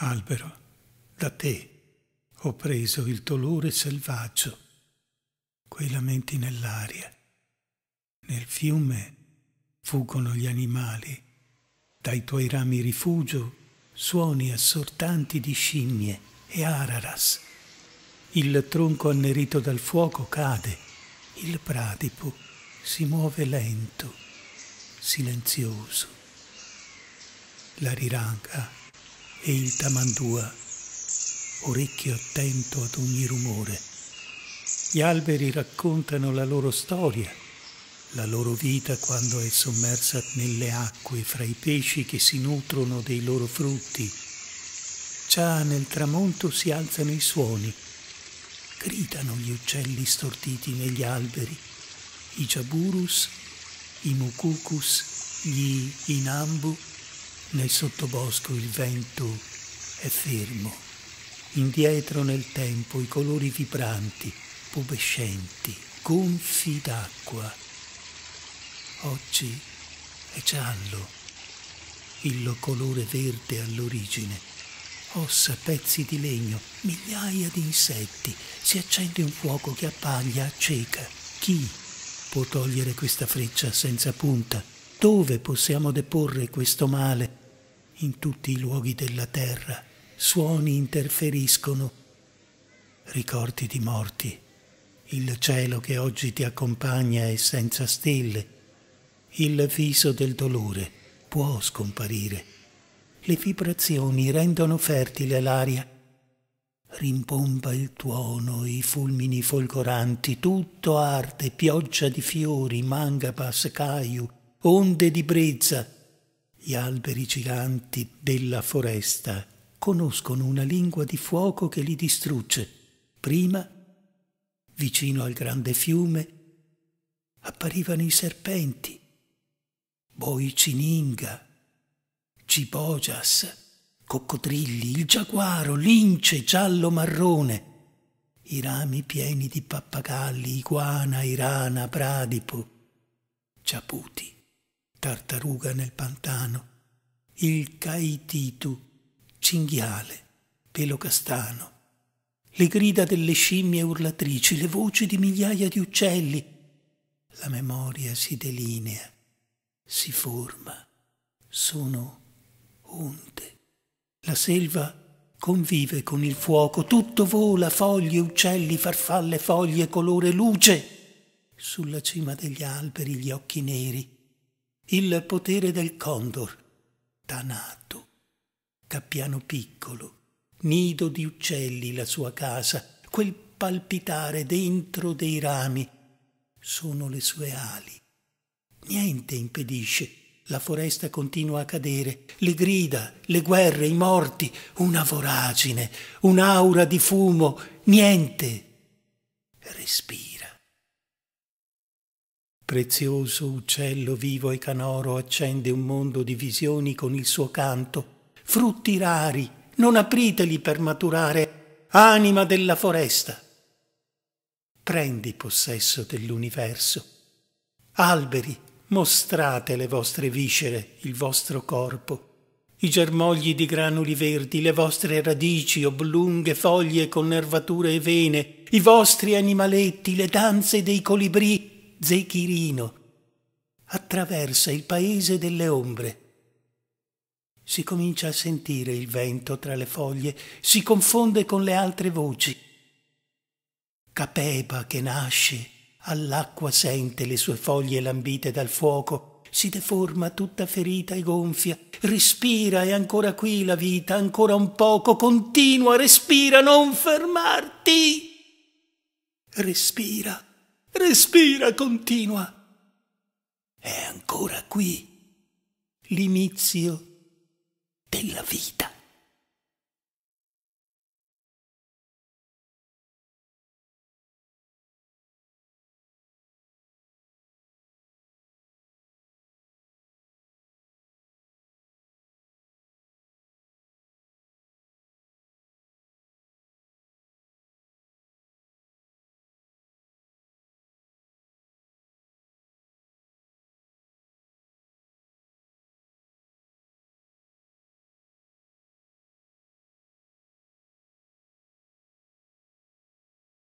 albero, da te ho preso il dolore selvaggio, quei lamenti nell'aria. Nel fiume fuggono gli animali, dai tuoi rami rifugio suoni assortanti di scimmie e araras. Il tronco annerito dal fuoco cade, il pradipo si muove lento, silenzioso. La riranga e il tamandua, orecchio attento ad ogni rumore. Gli alberi raccontano la loro storia, la loro vita quando è sommersa nelle acque fra i pesci che si nutrono dei loro frutti. Già nel tramonto si alzano i suoni, gridano gli uccelli stortiti negli alberi, i giaburus, i mucucus, gli inambu, nel sottobosco il vento è fermo, indietro nel tempo i colori vibranti, pubescenti, gonfi d'acqua. Oggi è giallo, il colore verde all'origine, ossa, pezzi di legno, migliaia di insetti, si accende un fuoco che appaglia, acceca. Chi può togliere questa freccia senza punta? Dove possiamo deporre questo male in tutti i luoghi della terra, suoni interferiscono, ricordi di morti, il cielo che oggi ti accompagna è senza stelle, il viso del dolore può scomparire, le vibrazioni rendono fertile l'aria, rimbomba il tuono, i fulmini folgoranti, tutto arde, pioggia di fiori, mangabas, caiu, onde di brezza, gli alberi giganti della foresta conoscono una lingua di fuoco che li distrugge. Prima, vicino al grande fiume, apparivano i serpenti, boicininga, cibogias, coccodrilli, il giaguaro, l'ince giallo-marrone, i rami pieni di pappagalli, iguana, irana, bradipo, ciaputi tartaruga nel pantano, il caititu, cinghiale, pelo castano, le grida delle scimmie urlatrici, le voci di migliaia di uccelli. La memoria si delinea, si forma, sono onde. La selva convive con il fuoco, tutto vola, foglie, uccelli, farfalle, foglie, colore, luce. Sulla cima degli alberi gli occhi neri il potere del condor, Tanato, cappiano piccolo, nido di uccelli la sua casa, quel palpitare dentro dei rami, sono le sue ali. Niente impedisce, la foresta continua a cadere, le grida, le guerre, i morti, una voragine, un'aura di fumo, niente. Respira Prezioso uccello vivo e canoro accende un mondo di visioni con il suo canto. Frutti rari, non apriteli per maturare, anima della foresta. Prendi possesso dell'universo. Alberi, mostrate le vostre viscere, il vostro corpo, i germogli di granuli verdi, le vostre radici, oblunghe foglie con nervature e vene, i vostri animaletti, le danze dei colibrì, Zechirino, attraversa il paese delle ombre. Si comincia a sentire il vento tra le foglie, si confonde con le altre voci. Capeba che nasce, all'acqua sente le sue foglie lambite dal fuoco, si deforma tutta ferita e gonfia, respira è ancora qui la vita, ancora un poco, continua, respira, non fermarti. Respira. Respira, continua. È ancora qui l'inizio della vita.